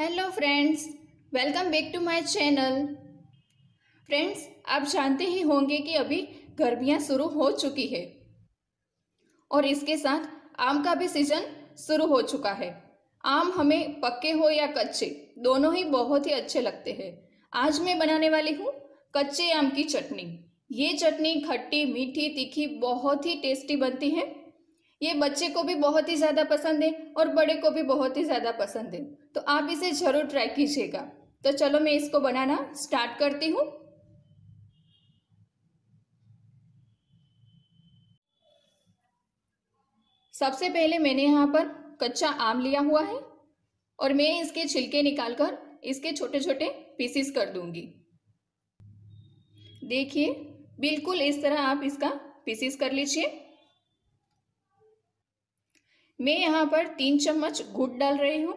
hello friends welcome back to my channel friends आप जानते ही होंगे कि अभी गर्मियाँ शुरू हो चुकी है और इसके साथ आम का भी सीजन शुरू हो चुका है आम हमें पक्के हो या कच्चे दोनों ही बहुत ही अच्छे लगते हैं आज मैं बनाने वाली हूँ कच्चे आम की चटनी ये चटनी खट्टी मीठी तीखी बहुत ही टेस्टी बनती है ये बच्चे को भी बहुत ही ज़्यादा पसंद है और बड़े को भी बहुत ही ज़्यादा पसंद है तो आप इसे ज़रूर ट्राई कीजिएगा तो चलो मैं इसको बनाना स्टार्ट करती हूँ सबसे पहले मैंने यहाँ पर कच्चा आम लिया हुआ है और मैं इसके छिलके निकालकर इसके छोटे छोटे पीसीस कर दूंगी देखिए बिल्कुल इस तरह आप इसका पीसीस कर लीजिए मैं यहाँ पर तीन चम्मच गुड़ डाल रही हूँ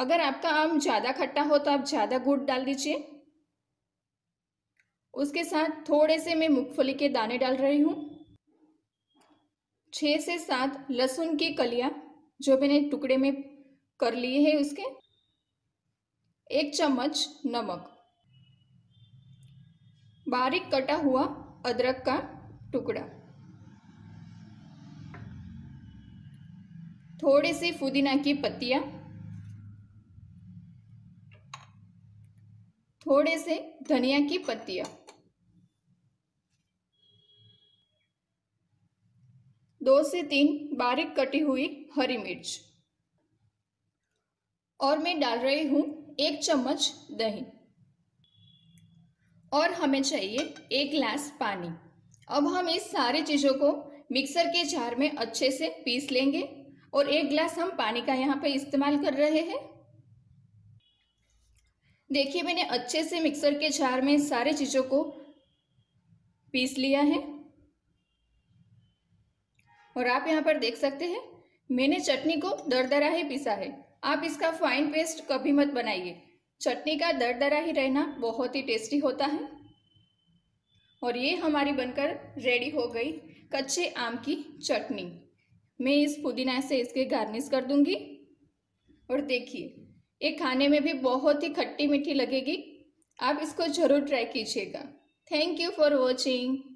अगर आपका आम ज़्यादा खट्टा हो तो आप ज़्यादा गुड़ डाल दीजिए उसके साथ थोड़े से मैं मूंगफली के दाने डाल रही हूँ छः से सात लहसुन की कलियाँ जो मैंने टुकड़े में कर लिए हैं उसके एक चम्मच नमक बारीक कटा हुआ अदरक का टुकड़ा थोड़ी सी फुदीना की पत्तिया थोड़े से धनिया की पत्तिया दो से तीन बारीक कटी हुई हरी मिर्च और मैं डाल रही हूं एक चम्मच दही और हमें चाहिए एक ग्लास पानी अब हम इस सारी चीज़ों को मिक्सर के जार में अच्छे से पीस लेंगे और एक ग्लास हम पानी का यहाँ पर इस्तेमाल कर रहे हैं देखिए मैंने अच्छे से मिक्सर के जार में सारे चीज़ों को पीस लिया है और आप यहाँ पर देख सकते हैं मैंने चटनी को दरदरा ही पीसा है आप इसका फाइन पेस्ट कभी मत बनाइए चटनी का दरदरा ही रहना बहुत ही टेस्टी होता है और ये हमारी बनकर रेडी हो गई कच्चे आम की चटनी मैं इस पुदीना से इसके गार्निश कर दूंगी और देखिए ये खाने में भी बहुत ही खट्टी मीठी लगेगी आप इसको ज़रूर ट्राई कीजिएगा थैंक यू फॉर वॉचिंग